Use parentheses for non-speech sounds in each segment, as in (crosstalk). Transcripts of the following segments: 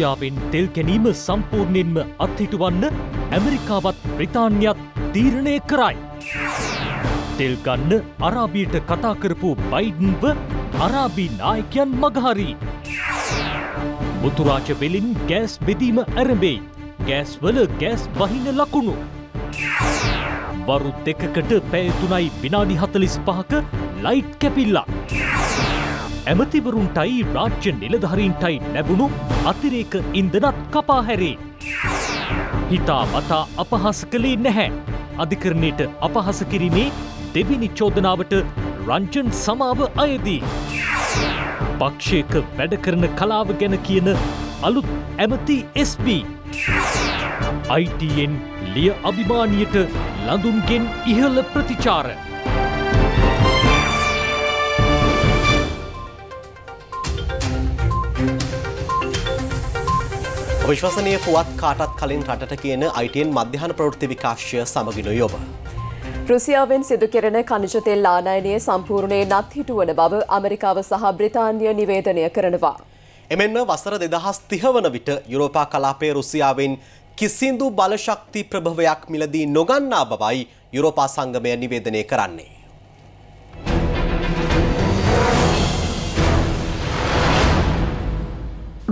රුසියාවෙන් තෙල් ගැනීම සම්පූර්ණයෙන්ම අත්හිටුවන්න ඇමරිකාවත් ප්‍රතාන්‍යත් තීරණය කරයි. තෙල් ගන්න අරාබීට කතා කරපු බයිඩන්ව අරාබි නායකයන් මගහරී. මුතුරාජ වෙලින් ගෑස් බෙදීම ඇරඹෙයි. ගෑස්වල ගෑස් වහින ලකුණු. වරු දෙකකට පැයතුනයි විනාඩි හතලිස් පහක ලයිට් කැපිල්ලා. ඇමතිවරුන්ටයි රාජ්‍ය නිලධහරින්ටයි ලැබුණු අතිරේක ඉන්දනත් කපාහැරේ. හිතා මතා අපහස කළේ නැහැ. අධිකරණයට අපහස කිරීමේ දෙවිනි චෝදනාවට රංජන් සමාව අයදී. පක්ෂයක වැඩ කරන කලාව ගැන කියන අලුත් ඇමති SB. අයිටයෙන් ලිය අභිමානයට ලඳුන්ගෙන් ඉහළ ප්‍රතිචාර. විශ්වසනය පුවත් කාටත් කලින් රටට කියන අයිටයෙන් මධ්‍යහන ප්‍රෘති විකාශය සමගිනු යොබ. රුසියාවෙන් සිදුකෙරෙන කනිජතෙල් ආනයනය සම්පූර්ණය නත් හිටුවන බව අමරිකාව සහ බ්‍රතාන්ය නිවේදනය කරනවා. එමෙන්ම වසර දෙදහස් තිහවන විට යුරෝපා කලාපය රුසියාවෙන් කිසිදු බලශක්ති ප්‍රභවයක් මිලදී නොගන්නා බවයි යුරෝපා සංගමය නිවේදනය කරන්නේ.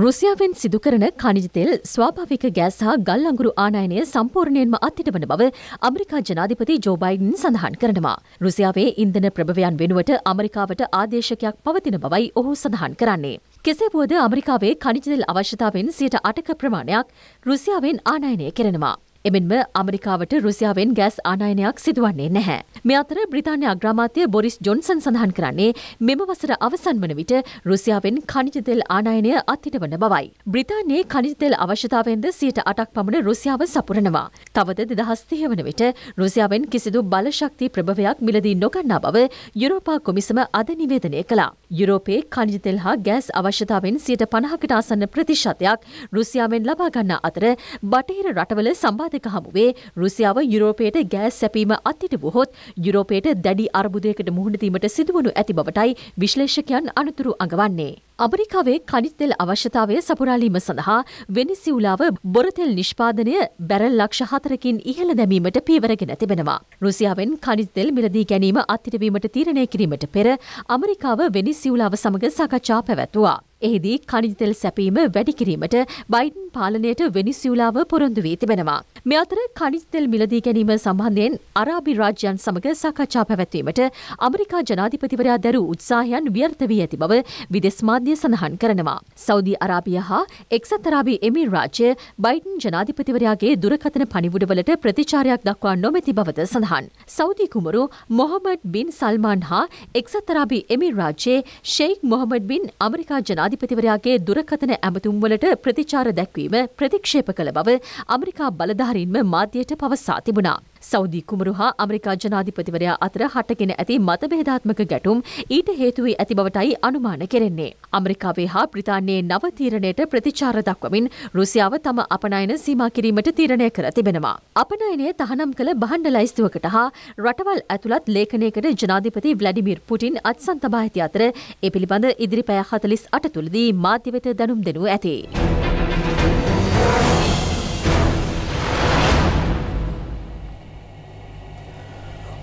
රුසියාවෙන් සිදුකරන කනිජ තෙල් ස්වාභාවික ගෑස් හා ගල් අඟුරු ආනයනය සම්පූර්ණයෙන්ම අත්හිටවන බව ඇමරිකා ජනාධිපති ජෝ බයිඩන් සඳහන් කරනවා. රුසියාවේ ඉන්ධන ප්‍රභවයන් වෙනුවට ඇමරිකාවට ආදේශකයක් පවතින බවයි ඔහු සඳහන් කරන්නේ. කෙසේ වුවද ඇමරිකාවේ කනිජ තෙල් අවශ්‍යතාවෙන් 8ක ප්‍රමාණයක් රුසියාවෙන් ආනයනය කරනවා. එමෙන්ම අමරිකාවට රුසියාවෙන් ගෑස් ආනයනයක් සිදුවන්නේ නැහැ. මෙ අතර බ්‍රතාන්‍ය අග්‍රාමාත්‍යය බොරිස් ජොන්සන් සඳහන් කරන්නේ මෙම වසර අවසන් වන විට රුසියාවෙන් කනිජතෙල් ආනයනය අත්තිට වන බවයි. බ්‍රතාන්‍යයේ කනිජතෙල් අවශ්‍යතාවෙන්ද සියට අටක් පමණ රුසියාව සපුරනවා. තවද දෙදහස්තිය වන විට රුසියාවෙන් කිසිදු බලශක්ති ප්‍රභවයක් මිලදී නොගන්නා බව යුරෝපා කොමිසම අද නිවේදනය කළා. යුරෝපයේ කනිජතෙල් හා ගෑස් අවශ්‍යතාවෙන් සියට පණහකට ආසන්න ප්‍රතිශතයක් රුසියාවෙන් ලබාගන්නා අතර බටහිර රටවල සම්බා සම්පාදක හමුවේ රුසියාව යුරෝපයට ගෑස් සැපීම අත්හිට වුහොත් යුරෝපයට දැඩි අර්බුදයකට මුහුණදීමට සිදුවනු ඇති බවටයි විශ්ලේෂකයන් අනතුරු අඟවන්නේ. අමරිකාවේ කනිත් තෙල් අවශ්‍යතාවය සපුරාලීම සඳහා වෙනිසිවුලාව බොරතෙල් නිෂ්පාදනය බැරල් ලක්ෂ හතරකින් ඉහළ දැමීමට පීවරගෙන තිබෙනවා. රුසියාවෙන් කනිත් තෙල් මිලදී ගැනීම අත්තිරවීමට තීරණය කිරීමට පෙර අමරිකාව වෙනිසිවුලාව සමඟ සකච්ඡා පැවැත්තුවා. එහිදී කනිජතෙල් සැපීම වැඩි කිරීමට බයිඩන් පාලනයට වෙනිසියුලාව පොරොන්දු වී තිබෙනවා. මේ අතර කනිජතෙල් මිලදී ගැනීම සම්බන්ධයෙන් අරාබි රාජ්‍යයන් සමග සාකච්ඡා පැවැත්වීමට අමරිකා ජනාධිපතිවරයා දැරූ උත්සාහයන් ව්‍යර්ථ වී ඇති බව විදෙස් මාධ්‍ය සඳහන් කරනවා. සෞදි අරාබිය හා එක්සත් අරාබි එමි රාජ්‍ය බයිඩන් ජනාධිපතිවරයාගේ දුරකථන පණිවුඩවලට ප්‍රතිචාරයක් දක්වා නොමැති බවද සඳහන්. සෞදි කුමරු මොහමඩ් බින් සල්මාන් හා එක්සත් අරාබි එමි රාජ්‍යයේ ෂෙයික් මොහමඩ් බින් අමරිකා ජනාධිපතිවරයා ජනාධිපතිවරයාගේ දුරකථන ඇමතුම්වලට ප්‍රතිචාර දැක්වීම ප්‍රතික්ෂේප කළ බව අමරිකා බලධාරීන්ම මාධ්‍යයට පවසා තිබුණා. සෞදි කුමරු හා ඇමරිකා ජනාධිපතිවරයා අතර හටගෙන ඇති මතභේදාත්මක ගැටුම් ඊට හේතු වී ඇති බවටයි අනුමාන කෙරෙන්නේ. ඇමරිකාවේ හා බ්‍රිතාන්‍යයේ නව තීරණයට ප්‍රතිචාර දක්වමින් රුසියාව තම අපනයන සීමා කිරීමට තීරණය කර තිබෙනවා. අපනයනය තහනම් කළ බහණ්ඩ ලයිස්තුවකට හා රටවල් ඇතුළත් ලේඛනයකට ජනාධිපති ව්ලැඩිමිර් පුටින් අත්සන් තබා ඇති අතර ඒ පිළිබඳ ඉදිරි පැය 48 තුලදී මාධ්‍ය වෙත දැනුම් දෙනු ඇතේ.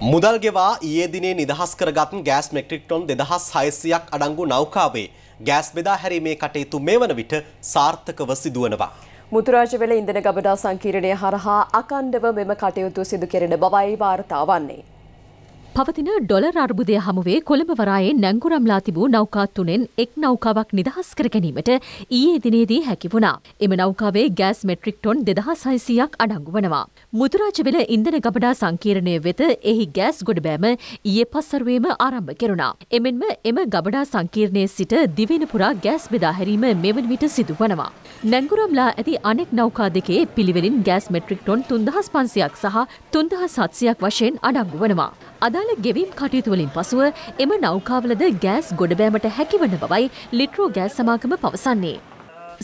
මුදල් ගෙවා ඊයේ දිනේ නිදහස් කරගත් ගෑස් මෙට්‍රික් ටොන් 2600ක් අඩංගු නෞකාවේ ගෑස් බෙදා හැරීමේ කටයුතු මේ වන විට සාර්ථකව සිදුවනවා. මුතුරාජවල ඉන්ධන ගබඩා සංකීර්ණය හරහා අකණ්ඩව මෙම කටයුතු සිදු කෙරෙන බවයි වාර්තා වන්නේ. පවතින ඩොලර් අර්බුදය හමුවේ කොළඹ වරායේ නැංගුරම්ලා තිබූ නෞකා තුනෙන් එක් නෞකාවක් නිදහස් කර ගැනීමට ඊයේ දිනේදී හැකි වුණා. එම නෞකාවේ ගෑස් මෙට්‍රික් ටොන් 2600ක් අඩංගු වනවා. මුතුරාජවිල ඉන්ධන ගබඩා සංකීර්ණය වෙත එහි ගෑස් ගොඩබෑම ඊයේ පස්වරුවේම ආරම්භ කෙරුණා. එමෙන්ම එම ගබඩා සංකීර්ණයේ සිට දිවෙන පුරා ගෑස් බෙදා හැරීම මෙවන විට සිදු වනවා. නැංගුරම්ලා ඇති අනෙක් නෞකා දෙකේ පිළිවෙලින් ගෑස් මෙට්‍රික් ටොන් 3500ක් සහ 3700ක් වශයෙන් අඩංගු වනවා. අදාළ ගෙවීම් කටයුතුවලින් පසුව එම නෞකාවලද ගෑස් ගොඩබෑමට හැකිවන බවයි ලිට්‍රෝ ගෑස් සමාගම පවසන්නේ.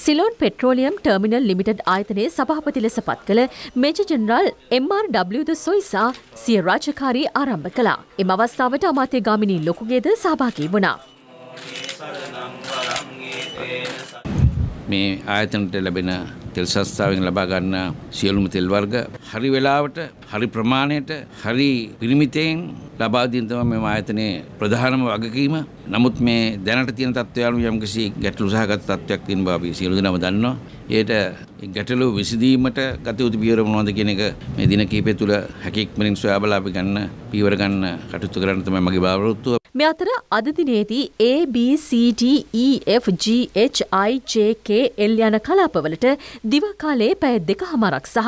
සිලෝන් පෙට්‍රෝලියම් ටර්මිනල් ලිමිටඩ් ආයතනයේ සභහපති ලෙස පත් කළ මේජ ජනරල් MRWද සොයිසා සිය රාජකාරී ආරම්භ කලා. එම අවස්ථාවට අමාත්‍ය ගාමිණී ලොකුගේද සභාකී වුණා. මේ ආයතනට ලැබෙන තෙල් සංස්ථාවෙන් ලබා ගන්න සියලුම තෙල් වර්ග හරි වෙලාවට හරි ප්‍රමාණයට හරි පිරිමිතයෙන් ලබා දෙන තමයි මේ ආයතනයේ ප්‍රධානම වගකීම. නමුත් මේ දැනට තියෙන තත්ත්වය අනුව යම්කිසි ගැටලු සහගත තත්ත්වයක් තියෙන බව අපි සියලු දෙනාම දන්නවා. ඒට ගැටලු විසඳීමට ගත යුතු පියවර මොනවද කියන එක මේ දින කිහිපය තුළ හැකි ඉක්මනින් සොයා බලා අපි ගන්න පියවර ගන්න කටයුතු කරන්න තමයි මගේ බලාපොරොත්තුව. මේ අතර අද දිනේදී A B C D E F G H I J K L යන කලාපවලට දිව කාලයේ පැය දෙකහමාරක් සහ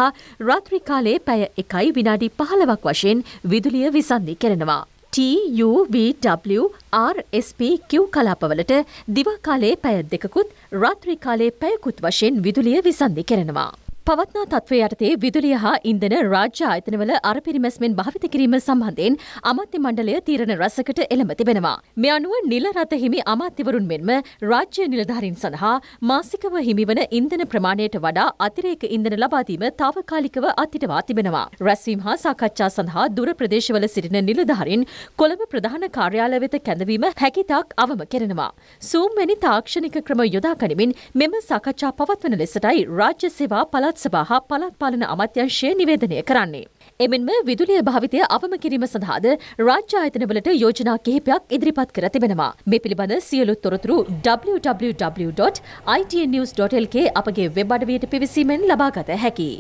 රාත්‍රී කාලයේ පැය 1යි විනාඩි 15ක් වශයෙන් විදුලිය විසන්ධි කරනවා. T U V W R S P Q කලාපවලට දිව කාලයේ පැය දෙකකුත් රාත්‍රී කාලයේ පැයකුත් වශයෙන් විදුලිය විසන්ධි කරනවා. පවත්නා තත්ත්වය යටතේ විදුලිය හා ඉන්ධන රාජ්‍ය ආයතනවල අරපිරිමැස්මෙන් භාවිත කිරීම සම්බන්ධයෙන් අමාත්‍ය මණ්ඩලය තීරණ රසකට එළඹ තිබෙනවා. මේ අනුව නිල රත හිමි අමාත්‍යවරුන් මෙන්ම රාජ්‍ය නිලධාරීන් සඳහා මාසිකව හිමිවන ඉන්ධන ප්‍රමාණයට වඩා අතිරේක ඉන්ධන ලබා දීම తాවකාලිකව අත්හිටවා තිබෙනවා. රැස්වීම හා සාකච්ඡා සඳහා දුර ප්‍රදේශවල සිටින නිලධාරීන් කොළඹ ප්‍රධාන කාර්යාලය වෙත කැඳවීම හැකිතාක් අවම කෙරෙනවා. සූම් වැනි තාක්ෂණික ක්‍රම යොදා ගනිමින් මෙම සාකච්ඡා පවත්වන ලෙසටයි රාජ්‍ය සේවා පළාත් පළාත්සභා හා පළාත් පාලන අමාත්‍යංශය නිවේදනය කරන්නේ. එමෙන්ම විදුලිය භාවිතය අවම කිරීම සඳහාද රාජ්‍ය ආයතනවලට යෝජනා කිහිපයක් ඉදිරිපත් කර තිබෙනවා. මේ පිළිබඳ සියලු තොරතුරු www.itnews.lk අපගේ වෙබ් අඩවියට පිවිසීමෙන් ලබාගත හැකියි.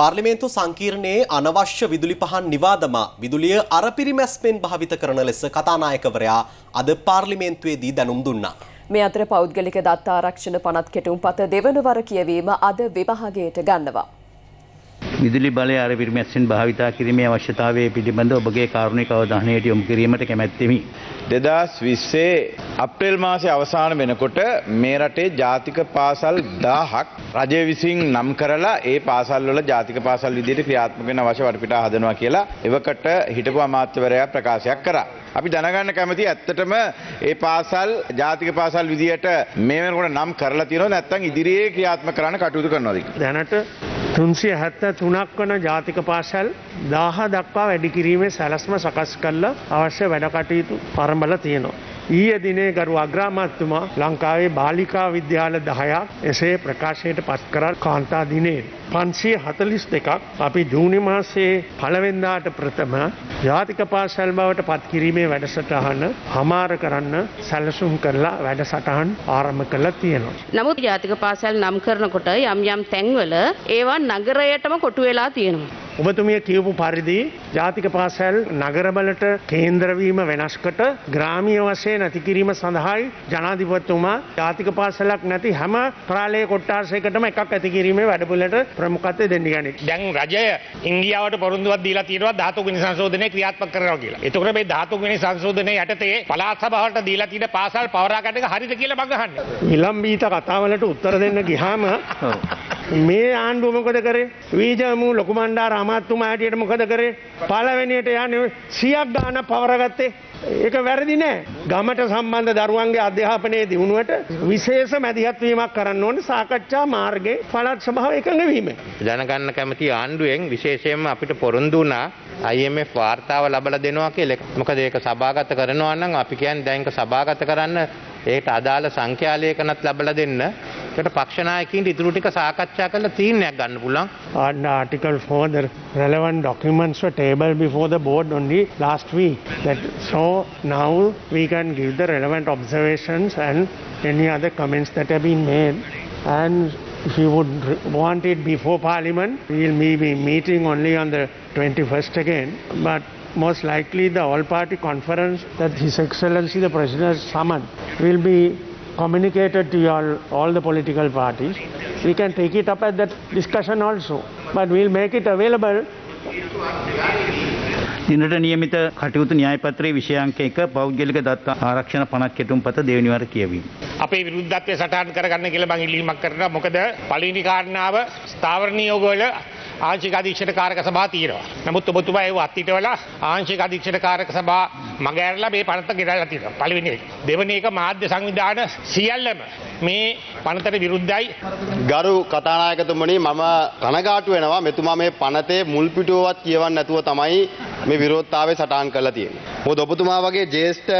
පාර්ලිමේන්තු සංකීර්ණයේ අනවශ්‍ය විදුලි පහන් නිවාදම විදුලිය අරපිරිමැස්මෙන් භාවිත කරන ලෙස කතානායකවරයා අද පාර්ලිමේන්තුවේදී දැනුම් දුන්නා. මේ අතර පෞද්ගලික දත්තාරක්ෂණ පනත් කෙටුම් පත දෙවනවර කියවීම අද විභාගයට ගන්නවා. විදුලි බලය අරවිරිම ඇසින් භාවිතා කිරීමේ අවශ්‍යතාවය පිළිබඳ ඔබගේ කාරුණික අවධානයට යොමු කිරීමට කැමැත්තෙමි. දෙදස් විස්සේ අප්‍රේල් මාසේ අවසාන වෙනකොට මේ රටේ ජාතික පාසල් දාහක් රජය විසින් නම් කරලා ඒ පාසල්වල ජාතික පාසල් විදියට ක්‍රියාත්මක වෙන අවශ්‍ය වටපිටා හදනවා කියලා එවකට හිටපු අමාත්‍යවරයා ප්‍රකාශයක් කරා. අපි දැනගන්න කැමති ඇත්තටම ඒ පාසල් ජාතික පාසල් විදියට මේ වෙනකොට නම් කරලා තියෙනවා නැත්නම් ඉදිරියේ ක්‍රියාත්මක කරන්න කටයුතු කරනවාද දැනට තුන්සිය හැත්ත තුනක් වන ජාතික පාසැල් දාහ දක්වා වැඩිකිරීමේ සැලස්ම සකස් කල්ල අවශ්‍ය වැඩකටයුතු පරඹල තියෙනවා. ඊය දිනේ ගරු අග්‍රාමත්තුමා ලංකාවේ බාලිකා විද්‍යාල දහයක් එසේ ප්‍රකාශයට පත් කරල් කාන්තා දිනේ. පන්සිය හතලිස් දෙකක් අපි ජූනි මාසයේ පළවෙන්දාට ප්‍රථම ජාතික පාසැල් බවට පත් කිරීමේ වැඩසටහන හමාර කරන්න සැලසුම් කරලා වැඩසටහන් ආරම කළ තියෙනවා. නමුත් ජාතික පාසැල් නම් කරනකොට යම් යම් තැන්වල ඒවා නගරයටම කොටු වෙලා තියෙනවා. ඔබතුමිය කියවපු පරිදි ජාතික පාසැල් නගරබලට කේන්ද්‍රවීම වෙනස්කට ග්‍රාමිය වශයෙන් නැතිකිරීම සඳහායි ජනාධිපත්තුමා ජාතික පාසලක් නැති හැම ප්‍රාලය කොට්ටාර්සයකටම එකක් ඇතිකිරීමේ වැඩපුලට ප්‍රමුකත්තය දෙන්න ගනි දැන් රජය ඉංගියාවට පොරුදුවත් දීලා තියෙනවා ධාතුගනි සංශෝධනය ක්‍රියාත්මක කරනවා කියලා. එතකොට මේ ධාතුගනි සංශෝධනය යටතේ පළාත් සභාවට දීලා තියෙන පාසල් පවරා ගන්න එක හරිද කියලා මම අහන්නේ. විලම්භීත කතාවලට උත්තර දෙන්න ගියාම (laughs) මේ ආණ්ඩුව මොකද කරේ වීජමූ ලොකුමණ්ඩා රාමත්තුමා හැටියට මොකද කරේ පළවෙනියට යන්නේ සියක් ගාන පවරගත්තේ ඒක වැරදි නෑ ගමට සම්බන්ධ දරුවන්ගේ අධ්‍යාපනයේ දියුණුවට විශේෂ මැදිහත්වීමක් කරන්න ඕන සාකච්ඡා මාර්ගයේ පළත් සභාව එකඟ වීම. දැනගන්න කැමති ආණ්ඩුවෙන් විශේෂයෙන්ම අපිට පොරොන්දු වුණා IMF වාර්තාව ලබලා දෙනවා කියලා. මොකද ඒක සභාගත කරනවා නම් අපි කියන්නේ දැන් සභාගත කරන්න ඒකට අදාළ සංඛ්‍යාලයකනත් ලබලා දෙන්න ඒකට පක්ෂ නායකයින්ට ඉතුරු ටික සාකච්ඡා කරලා තීරණයක් ගන්න පුළුවන්. And article 4 the relevant documents were tabled before the board only last week. That so now we can give the relevant observations and any other comments that have been made and if you would want it before parliament we'll be meeting only on the 21st again but most likely the all party conference that his excellency the president summoned will be communicated to all, all the political parties. We can take it up at that discussion also, but we'll make it available. දිනට නියමිත කටයුතු න්‍යායපත්‍රයේ විෂයාංක 1 පෞද්ගලික දත්ත ආරක්ෂණ පනත් කෙටුම් පත දෙවැනිවර කියවීම. අපේ විරුද්ධත්වය සටහන් කරගන්න කියලා මම ඉල්ලීමක් කරනවා. මොකද පළවෙනි කාරණාව ස්ථාවර නියෝගවල ආංශික අධීක්ෂණකාරක සභා තියෙනවා. නමුත් ඔබතුමා ඒව අත්හිට වෙලා ආංශික අධීක්ෂණකාරක සභා මග ඇරලා මේ පනත ගෙනල්ලා තියෙනවා. පළවෙනි එක. දෙවෙනි එක මාධ්‍ය සංවිධාන සියල්ලම මේ පනතට විරුද්ධයි. ගරු කතානායකතුමනි මම කනගාටු වෙනවා මෙතුමා මේ පනතේ මුල් පිටුවවත් කියවන්නේ නැතුව තමයි මේ විරෝධතාවය සටහන් කරලා තියෙනවා. මොකද ඔබතුමා වගේ ජේෂ්ඨ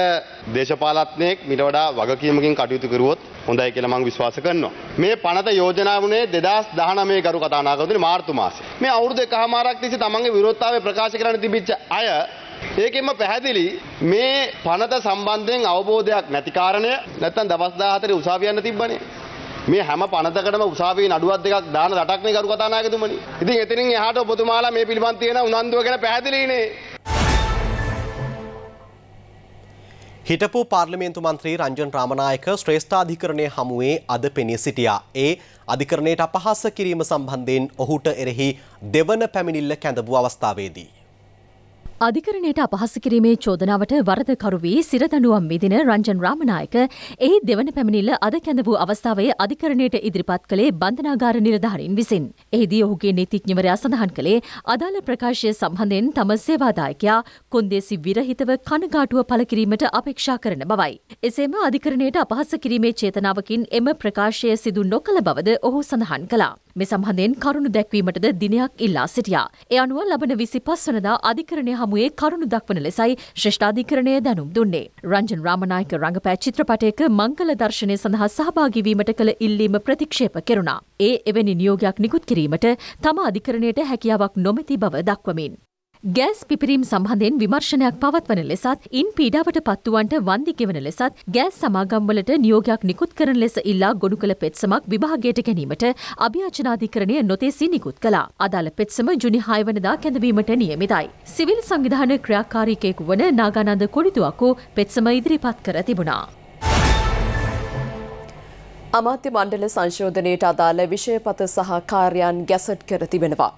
දේශපාලත්වයෙක් මිට වඩා වගකීමකින් කටයුතු කරුවොත් හොඳයි කියලා මම විශ්වාස කරනවා. මේ පනත යෝජනා වුණේ 2019 ගරු කතානායකතුමනි මාර්තු මාසයේ. මේ අවුරුදු එකහමාරක් තිස්සේ තමන්ගේ විරෝධතාවය ප්‍රකාශ කරන්න තිබිච්ච අය ඒකෙන්ම පැහැදිලි මේ පනත සම්බන්ධයෙන් අවබෝධයක් නැති කාරණය නැත්තම් දවස් 14 උසාවියන්න තිබ්බනේ. මේ හැම පනතකටම උසාවියේ නඩුවක් දෙකක් දාන රටක් නේ කරු කතානායකතුමනි. ඉතින් එතනින් එහාට ඔබතුමාලා මේ පිළිබඳ තියෙන උනන්දුව ගැන පැහැදිලිනේ. හිටපු පාර්ලිමේන්තු මන්ත්‍රී රංජන් රාමනායක ශ්‍රේෂ්ඨාධිකරණය හමුවේ අද පෙනී සිටියා. ඒ අධිකරණයට අපහාස කිරීම සම්බන්ධයෙන් ඔහුට එරෙහි දෙවන පැමිණිල්ල කැඳවූ අවස්ථාවේදී. අධිකරණයට අපහස කිරීමේ චෝදනාවට වරදකරු වී සිරදඬුවම් විදින රංජන් රාමනායක එහි දෙවන පැමිණිල්ල අද කැඳ වූ අවස්ථාවේ අධිකරණයට ඉදිරිපත් කළේ බන්ධනාගාර නිලධාරීන් විසින්. එහිදී ඔහුගේ නීතිඥවරයා සඳහන් කළේ අදාළ ප්‍රකාශය සම්බන්ධයෙන් තම සේවාදායකයා කොන්දේසි විරහිතව කනගාටුව පළ කිරීමට අපේක්ෂා කරන බවයි. එසේම අධිකරණයට අපහස කිරීමේ චේතනාවකින් එම ප්‍රකාශය සිදු නොකළ බවද ඔහු සඳහන් කළා. මේ සම්බන්ධයෙන් කරුණු දැක්වීමටද දිනයක් ඉල්ලා සිටියා. ඒ අනුව ලබන 25 වනදා අධිකරණය හමුවේ කරුණු දක්වන ලෙසයි ශ්‍රේෂ්ඨාධිකරණය දැනුම් දුන්නේ. රංජන් රාමනායක රංගපෑ චිත්‍රපටයක මංගල දර්ශනය සඳහා සහභාගී වීමට කළ ඉල්ලීම ප්‍රතික්ෂේප කෙරුණා. ඒ එවැනි නියෝගයක් නිකුත් කිරීමට තම අධිකරණයට හැකියාවක් නොමැති බව දක්වමින් ගෑස් පිපිරීම් සම්හඳෙන් විමර්ශනයක් පවත්වන ලෙසත් ඉන් පීඩාවට පත්තුවන්ට වන්දි ගෙවන ලෙසත් ගෑස් සමාගම්වලට නියෝගයක් නිකුත් කරන ලෙස ඉල්ලා ගොුණු කළ පෙත්සමක් විභාගයට ගැනීමට අභ්‍යාචනාධිකරණය නොතේසි නිකුත් කලා අදාළ පෙත්සම ජුනි හයවනදා කැඳවීමට නියමිතයි. සිවිල් සංවිධාන ක්‍රියාකාරීකයෙකු වන නාගානන්ද කොඩිතුවක්කු පෙත්සම ඉදිරිපත් කර තිබුණා. අමාත්‍ය මණ්ඩල සංශෝධනයට අදාළ විෂයපත සහ කාර්යන් ගැසට් කර තිබෙනවා.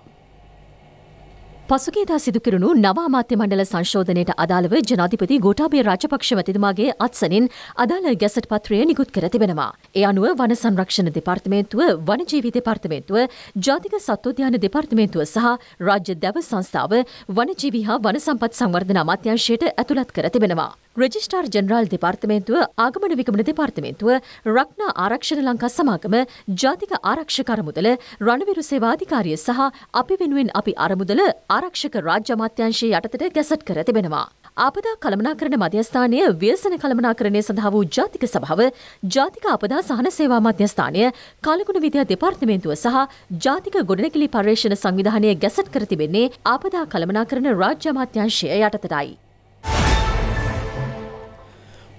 පසුගේදා සිදුකරනු නවාමාත්‍ය මණ්ඩල සංශෝධනයට අදාළව ජනාධිපති ගෝටාබේ රාජපක්ෂ මැතිතුමාගේ අත්සනින් අදාළ ගැසට් පත්‍රය නිකුත් කර තිබෙනවා. ඒ අනුව වන සංරක්ෂණ දෙපාර්තමේන්තුව, වනජීවි දෙපාර්තමේන්තුව, ජාතික සත්වෝද්‍යාන දෙපාර්තමේන්තුව සහ රාජ්‍ය දැව සංස්ථාව වනජීවි හා වන සම්පත් සංවර්ධන අමාත්‍යාංශයට ඇතුළත් කර තිබෙනවා. රෙජිස්ටාර් ජනරාල් දෙපාර්තමේන්තුව ආගමන විකමන දෙපාර්තමේන්තුව රක්නා ආරක්ෂණ ලංකා සමාගම ජාතික ආරක්ෂක අරමුදල රණවිරු සේවාධිකාරිය සහ අපි වෙනුවෙන් අපි අරමුදල ආරක්ෂක රාජ්‍ය අමාත්‍යංශයේ යටතට ගැසට් කර තිබෙනවා. ආපදා කළමනාකරණ මධ්‍යස්ථානය ව්‍යසන කළමනාකරණය සඳහා වූ ජාතික සභාව ජාතික ආපදා සහන සේවා මධ්‍යස්ථානය කලකුණ විද්‍යා දෙපාර්තමේන්තුව සහ ජාතික ගොඩනැගිලි පර්යේෂණ සංවිධානය ගැසට් කර තිබෙන්නේ ආපදා කළමනාකරණ රාජ්‍ය අමාත්‍යංශය යටතටයි.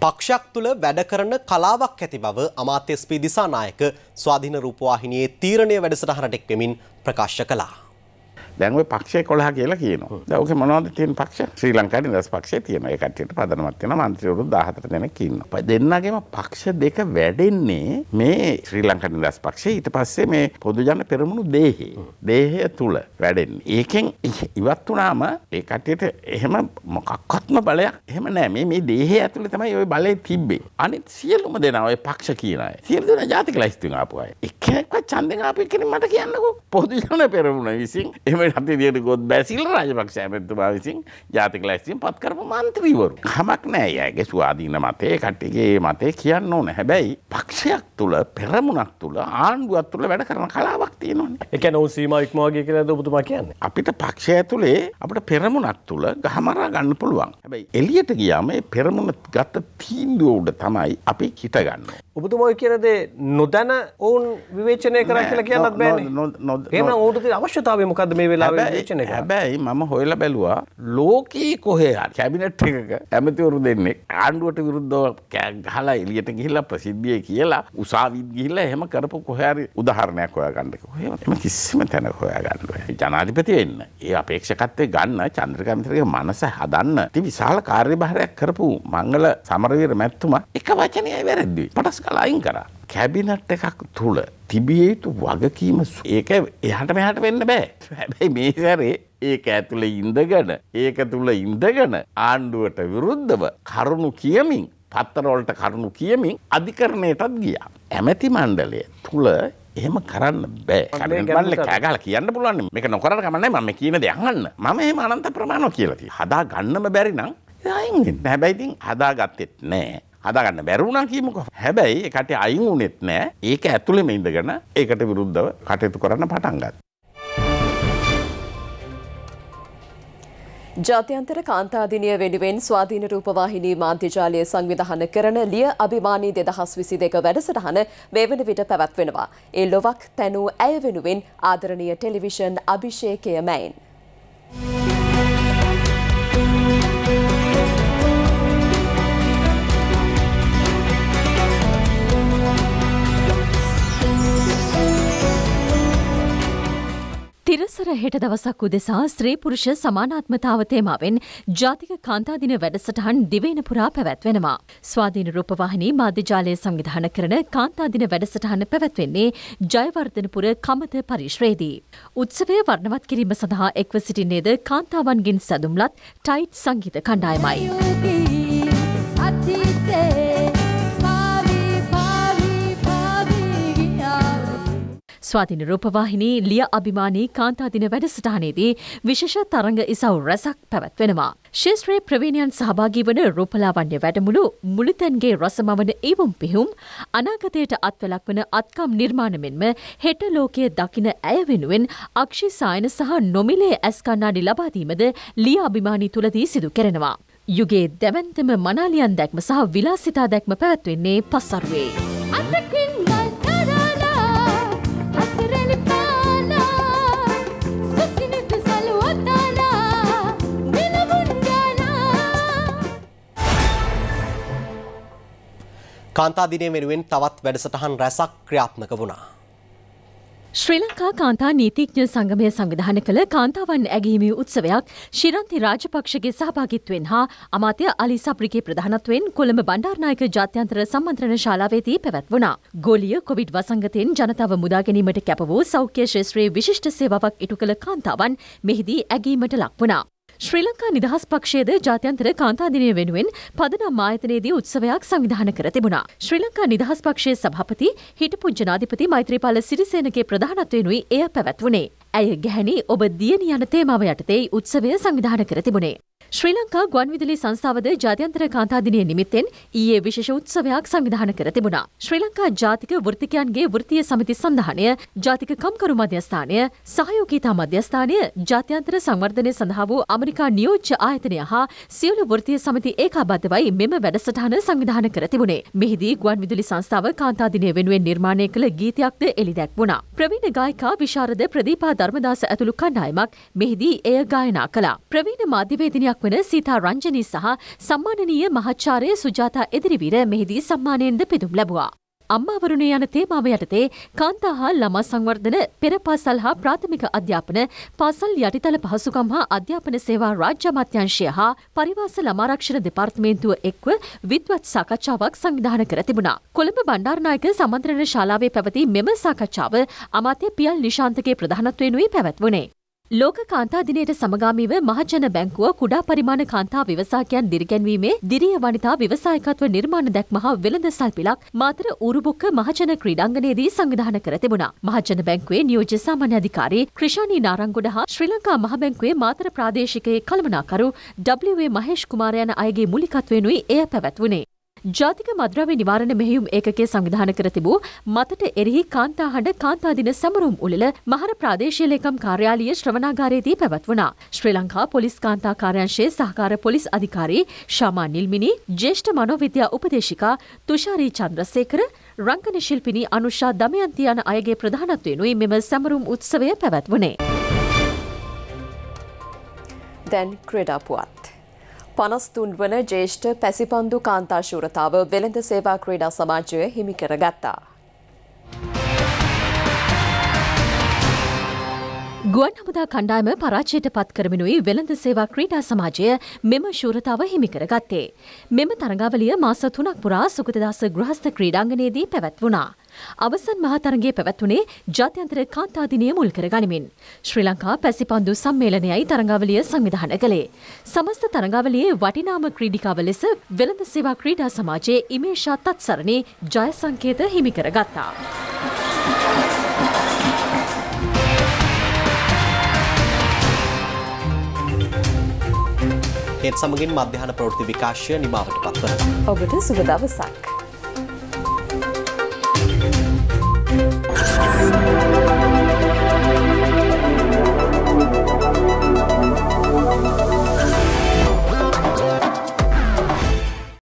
පක්ෂයක් තුළ වැඩ කරන කලාවක් ඇති බව අමාත්‍ය ස්පී දිසානායක ස්වාධීන රූපවාහිනියේ තීරණය වැඩසටහනට එක්වෙමින් ප්‍රකාශ කළා. දැන් ඔය පක්ෂ 11 කියලා කියනවා. දැන් ඕකේ මොනවද තියෙන පක්ෂ? ශ්‍රී ලංකාවේ දස් පක්ෂය තියෙනවා. ඒ කට්ටියට පදනමක් තියෙනවා. മന്ത്രിවරු 14 දෙනෙක් ඉන්නවා. දෙන්නගේම පක්ෂ දෙක වැඩෙන්නේ මේ ශ්‍රී ලංකාවේ දස් පක්ෂය ඊට පස්සේ මේ පොදු ජන පෙරමුණු දේහේ. දේහය තුල වැඩෙන්නේ. ඒකෙන් ඉවත් වුණාම ඒ කට්ටියට එහෙම මොකක්වත්ම බලයක් එහෙම නෑ. මේ මේ දේහය ඇතුලේ තමයි ওই බලය තිබ්බේ. අනිත් සියලුම දෙනා ඔය පක්ෂ කියන අය. සියලු දෙනා ජාතික ලයිස්තුවෙන් ආපු අය. එකෙක්වත් ඡන්දෙන් ආපු කෙනෙක් මට කියන්නකෝ. පොදු ජන පෙරමුණ විසින් එහෙම හතේ දියට ගොත් බැසිල් රජපක්ෂ ඇමැතුමා විසින් ජාතික ලැස්සියෙන් පත් කරපු මන්ත්‍රීවරු. හමක් නෑ යගේ ස්වාධීන මතේ කට්ටිගේ මතේ කියන්න ඕන. හැබැයි පක්ෂයක් තුල පෙරමුණක් තුල ආණ්ඩුවක් තුල වැඩ කරන කලාවක් තියෙනවනේ. ඒ කියන්නේ ඔවුන් සීමා ඉක්මවාගේ කියලාද ඔබතුමා කියන්නේ? අපිට පක්ෂය ඇතුලේ අපිට පෙරමුණක් තුල ගහමරා ගන්න පුළුවන්. හැබැයි එළියට ගියාම මේ පෙරමුණ ගත තීන්දුව උඩ තමයි අපි හිට ගන්න. ඔබතුමා කියන දේ නොදැන ඔවුන් විවේචනය කරා කියලා කියන්නත් බෑනේ. එහෙනම් ඔවුන්ට අවශ්‍යතාවය මොකද්ද මේ වෙලා චන හැබැයි මම හොයල බැලවා ලෝකයේ කොහයා කැබිනට් එකක ඇමතිවරු දෙන්නේ ආණ්ඩුවට විරුද්ධ කෑක් හලා එලියට ගිහිල්ලා ප්‍රසිද්ධිය කියලා උසාවිත් ගිහිල්ලා එහෙම කරපු කොහරි උදාහරණයක් හොයා ගන්නක හම කිසිම තැන හොයා ගන්න ජනාධිපති වෙන්න ඒ අපේක්ෂකත්තේ ගන්න චන්ද්‍රකන්තරගේ මනස හදන්න ති විශාල කාර්ය භාරයක් කරපු මංගල සමරවීර මැත්තුම එක වචනය වැරද්දී පටස් කලායින් කරා කැබිනට් එකක් තුළ තිබිය යුතු වගකීම ඒක එහට මෙහට වෙන්න බෑ. හැබැයි මේ සැරේ ඒක ඇතුළ ඉඳගන ඒක තුළ ඉඳගන ආණ්ඩුවට විරුද්ධව කරුණු කියමින් පත්තරවලට කරුණු කියමින් අධිකරණයටත් ගියා. ඇමැති මණ්ඩලය තුළ එහෙම කරන්න බෑ කල කෑගල කියන්න පුළුවන් මේක නොකරට කමන්නේ මම කියන දෙයහන්න මම එහම අනන්ත ප්‍රමාණෝ කියලති හදා ගන්නම බැරි නම් යයින් හැබැයිතින් හදාගත්තෙත් නෑ හදාගන්න බැරුණා කියමුකෝ. හැබැයි ඒකට අයින් වුණෙත් නෑ. ඒක ඇතුළෙම ඉඳගෙන ඒකට විරුද්ධව කටයුතු කරන්න පටන් ගත්තා. ජාත්‍යන්තර කාන්තාදිනය වෙනුවෙන් ස්වාධීන රූපවාහිනී මාධ්‍යජාලය සංවිධාන කරන ලිය අභිමානී දෙදහස් විසි දෙක වැඩසටහන මේ වන විට පැවැත්වෙනවා. ඒ ලොවක් තැනූ ඇය වෙනුවෙන් ආදරණීය ටෙලිවිෂන් අභිෂේකය මැයින්. තිරසර හෙට දවසක් උදෙසා ස්ත්‍රී පුරුෂ සමානාත්මතාව තේමාවෙන් ජාතික කාන්තා දින වැඩසටහන් දිවයින පුරා පැවැත්වෙනවා. ස්වාධීන රූපවාහිනී මාධ්‍යජාලය සංවිධාන කරන කාන්තා දින වැඩසටහන පැවැත්වෙන්නේ ජයවර්ධනපුර කමත පරිශ්‍රයේදී. උත්සවය වර්ණවත් කිරීම සඳහා එක්ව සිටින්නේද කාන්තාවන්ගෙන් සැදුම්ලත් ටයිට් සංගීත කණ්ඩායමයි. අතීතේ ස්වාතින රූපවාහිනී ලිය අභිමානී කාන්තාදින වැඩසටහනේදී විශෂ තරඟ ඉසව් රැසක් පැවැත්වෙනවා. ශේත්‍රයේ ප්‍රවීණයන් සහභාගී වන රූපලාවන්්‍ය වැඩමුළු මුළුතැන්ගේ රසමවන ඒවුම් පිහුම් අනාගතයට අත්වලක් වන අත්කම් නිර්මාණමෙන්ම හෙට ලෝකය දකින ඇය වෙනුවෙන් අක්ෂිසායන සහ නොමිලේ ඇස්කන්නාඩි ලබාදීමද ලිය අභිමානී තුළදී සිදු කරනවා. යුගේ දැවන්තම මනාලියන් දැක්ම සහ විලාසිතා දැක්ම පැවැත්වෙන්නේ පස්සරුවේ. කාන්තා දිනය වෙනුවෙන් තවත් වැඩසටහන් රැසක් ක්‍රියාත්මක වුණා. ශ්‍රී ලංකා කාන්තා නීතිඥ සංගමය සංවිධාන කළ කාන්තාවන් ඇගීමේ උත්සවයක් ශිරන්ති රාජපක්ෂගේ සහභාගිත්වයෙන් හා අමාත්‍ය අලි සප්‍රිකේ ප්‍රධානත්වයෙන් කොළඹ බණ්ඩාරනායක ජාත්‍යන්තර සම්මන්ත්‍රණ ශාලාවේදී පැවැත්වුණා. ගෝලිය කොවිඩ් වසංගතයෙන් ජනතාව මුදා ගැනීමට කැප වූ සෞඛ්‍ය ශාස්ත්‍රයේ විශිෂ්ට සේවාවක් ඉටු කළ කාන්තාවන් මෙහිදී ඇගීමට ලක් වුණා. ශ්‍රී ලංකා නිදහස් පක්ෂයද ජාත්‍යන්තර කාන්තාදිනය වෙනුවෙන් පදනම් ආයතනයේදී උත්සවයක් සංවිධාන කර තිබුණා. ශ්‍රී ලංකා නිදහස් පක්ෂයේ සභාපති හිටපු ජනාධිපති මෛත්‍රීපාල සිරිසේනගේ ප්‍රධානත්වයෙනුයි එය පැවැත්වුණේ. ඇය ගැහැණි ඔබ දියණිය යන තේමාව යටතේ උත්සවය සංවිධාන කර තිබුණේ. ශ්‍රී ලංකා ගුවන්විදුලි සංස්ථාවද ජාත්‍යන්තර කාන්තාදිනය නිමිත්තෙන් ඊයේ විශේෂ උත්සවයක් සංවිධානය කර තිබුණා. ශ්‍රී ලංකා ජාතික වෘත්තිකයන්ගේ වෘත්තීය සමිති සන්ධානය, ජාතික කම්කරු මධ්‍යස්ථානය, සහයෝගීතා මධ්‍යස්ථානය, ජාත්‍යන්තර සංවර්ධනය සඳහා වූ අමරිකා නියෝජ්‍ය ආයතනය හා සියලු වෘත්තීය සමිති ඒකාබද්ධවයි මෙම වැඩසටහන සංවිධාන කර තිබුණේ. මෙහිදී ගුවන්විදුලි සංස්ථාව කාන්තාදිනය වෙනුවෙන් නිර්මාණය කළ ගීතයක්ද එළිදැක් වුණා. ප්‍රවීණ ගායිකා විශාරද ප්‍රදීපා ධර්මදාස ඇතුළු කණ්ඩායමක් මෙහිදී එය ගායනා කළා. ප්‍රවීණ මාධ්‍යවේදිනියක් ශිල්පිනියක් වන සීතා රංජනී සහ සම්මානනීය මහාචාර්ය සුජාතා එදිරිවීර මෙහිදී සම්මානයෙන්ද පිදුම් ලැබුවා. අම්මාවරුණේ යන තේමාව යටතේ කාන්තා හා ළමා සංවර්ධන පෙර පාසල් හා ප්‍රාථමික අධ්‍යාපන පාසල් යටිතල පහසුකම් හා අධ්‍යාපන සේවා රාජ්‍ය අමාත්‍යංශය හා පරිවාස ළමාරක්ෂණ දෙපාර්තමේන්තුව එක්ව විද්වත් සාකච්ඡාවක් සංවිධානය කර තිබුණා. කොළඹ බණ්ඩාරනායක සමන්ත්‍රණ ශාලාවේ පැවති මෙම සාකච්ඡාව අමාත්‍ය පියල් නිශාන්තගේ ප්‍රධානත්වයෙනුයි පැවැත්වුණේ. ලෝක කාන්තා දිනයට සමගාමීව මහජන බැංකුව කුඩා පරිමාණ කාන්තා ව්‍යවසායකයන් දිරිගැන්වීමේ දිරිය වනිතා ව්‍යවසායකත්ව නිර්මාණ දැක්ම හා වෙළඳ සල්පිලක් මාතර ඌරුබුක්ක මහජන ක්‍රීඩාංගණයේදී සංවිධානය කර තිබුණා. මහජන බැංකුවේ නියෝජ්‍ය සාමාන්‍ය අධිකාරී ක්‍රිෂානී නාරංගොඩ හා ශ්‍රී ලංකා මහ බැංකුවේ මාතර ප්‍රාදේශිකයේ කළමනාකරු ඩබ්ලිව්.ඒ. මහේෂ් කුමාරයන් අයගේ මුලිකත්වයෙනුයි එය පැවැත්වුණේ. ජාතික මද්‍රව්‍ය නිවාරණ මෙහෙයුම් ඒකකේ සංවිධාන කර තිබූ මතට එරෙහි කාන්තා හඬ කාන්තා දින සමරුම් උළෙල මහර ප්‍රාදේශීය ලේකම් කාර්යාලයේ ශ්‍රවණාගාරයේදී පැවැත්වුණා. ශ්‍රී ලංකා පොලිස් කාන්තා කාර්යාංශයේ සහකාර පොලිස් අධිකාරී ශාමා නිල්මිනි, ජ්‍යෙෂ්ඨ මනෝවිද්‍යා උපදේශිකා තුෂාරි චන්ද්‍රසේකර, රංගන ශිල්පිනී අනුෂා දමයන්ති යන අයගේ ප්‍රධානත්වයෙන් මෙම සමරුම් උත්සවය පැවැත්වුණේ. දැන් ක්‍රීඩා පුවත් පනස්තුන් වන ජේෂ්ඨ පැසිපන්දු කාන්තාශූරතාව වෙළඳ සේවා ක්‍රීඩා සමාජය හිමිකර ගත්තා. ගුවන් හමුදා කණ්ඩායම පරාජයට පත් කරමිනුයි වෙළඳ සේවා ක්‍රීඩා සමාජය මෙම ශූරතාව හිමිකර ගත්තේ. මෙම තරඟාවලිය මාස තුනක් පුරා සුගතදාස ගෘහස්ථ ක්‍රීඩාංගණයේදී පැවැත් වුණා. අවසන් මහතරගේ පැවැත්වුණේ ජාත්‍යන්තර කාන්තාදිනය මුල් කර ගනිමින්. ශ්‍රී ලංකා පැසිපන්දු සම්මේලනයයි තරඟාවලිය සංවිධාන කළේ. සමස්ත තරඟාවලියේ වටිනාම ක්‍රීඩිකාව ලෙස වෙළඳ සේවා ක්‍රීඩා සමාජයේ ඉමේෂා තත්සරණේ ජය සංකේත හිමිකර ගත්තා. ඒත් සමගින් මධ්‍යහන ප්‍රෘති විකාශය නිමාවට පත්වන. ඔබට සුබ දවසක්.